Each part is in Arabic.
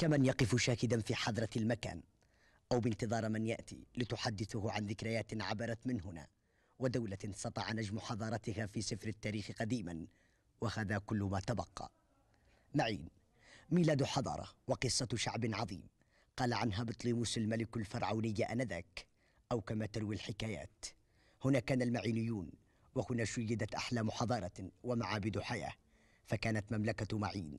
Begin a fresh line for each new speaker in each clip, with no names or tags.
كمن يقف شاكدا في حضرة المكان أو بانتظار من يأتي لتحدثه عن ذكريات عبرت من هنا ودولة سطع نجم حضارتها في سفر التاريخ قديما وهذا كل ما تبقى معين ميلاد حضارة وقصة شعب عظيم قال عنها بطليموس الملك الفرعوني آنذاك أو كما تروي الحكايات هنا كان المعينيون وهنا شيدت أحلام حضارة ومعابد حياة فكانت مملكة معين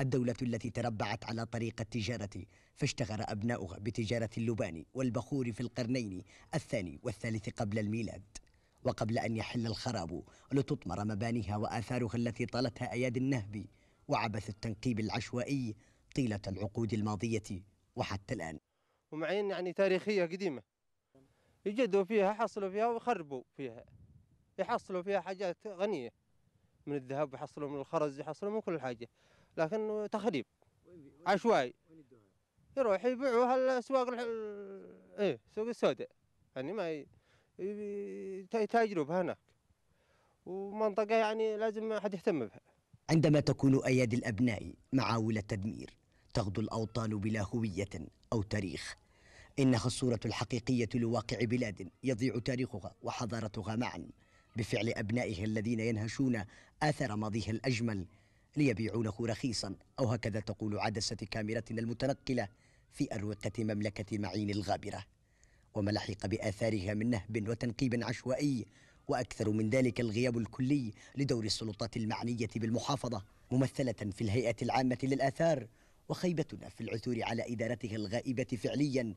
الدولة التي تربعت على طريق التجارة فاشتغل أبناؤها بتجارة اللبان والبخور في القرنين الثاني والثالث قبل الميلاد وقبل أن يحل الخراب لتطمر مبانيها وآثارها التي طالتها أيادي النهب وعبث التنقيب العشوائي طيلة العقود الماضية وحتى الآن
ومعين يعني تاريخية قديمة يجدوا فيها حصلوا فيها ويخربوا فيها يحصلوا فيها حاجات غنية من الذهب يحصلوا من الخرز يحصلوا من كل حاجه لكن تخريب عشوائي يروح يبيعوها الاسواق الح... ايه سوق السوداء يعني ما يتاجروا بها هناك ومنطقه يعني لازم احد يهتم بها
عندما تكون ايادي الابناء معاول التدمير تغدو الاوطان بلا هويه او تاريخ انها الصوره الحقيقيه لواقع بلاد يضيع تاريخها وحضارتها معا بفعل أبنائه الذين ينهشون آثر ماضيه الأجمل ليبيعونه رخيصا أو هكذا تقول عدسة كاميرتنا المتنقلة في أروقة مملكة معين الغابرة وما لحق بآثارها من نهب وتنقيب عشوائي وأكثر من ذلك الغياب الكلي لدور السلطات المعنية بالمحافظة ممثلة في الهيئة العامة للآثار وخيبتنا في العثور على إدارتها الغائبة فعليا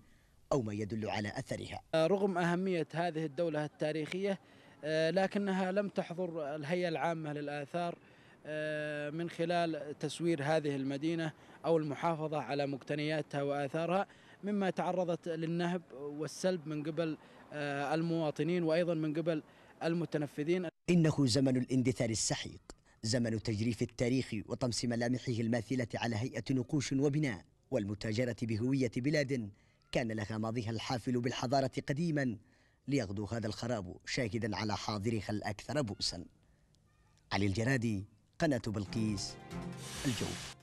أو ما يدل على أثرها
رغم أهمية هذه الدولة التاريخية آه، لكنها لم تحضر الهيئة العامة للآثار آه، من خلال تسوير هذه المدينة أو المحافظة على مقتنياتها وآثارها مما تعرضت للنهب والسلب من قبل آه، المواطنين وأيضا من قبل المتنفذين
إنه زمن الاندثار السحيق زمن تجريف التاريخ وطمس ملامحه الماثلة على هيئة نقوش وبناء والمتاجرة بهوية بلاد كان لها ماضيها الحافل بالحضارة قديما ليغدو هذا الخراب شاهدا على حاضرها الأكثر بؤسا علي الجرادي قناة بلقيس الجو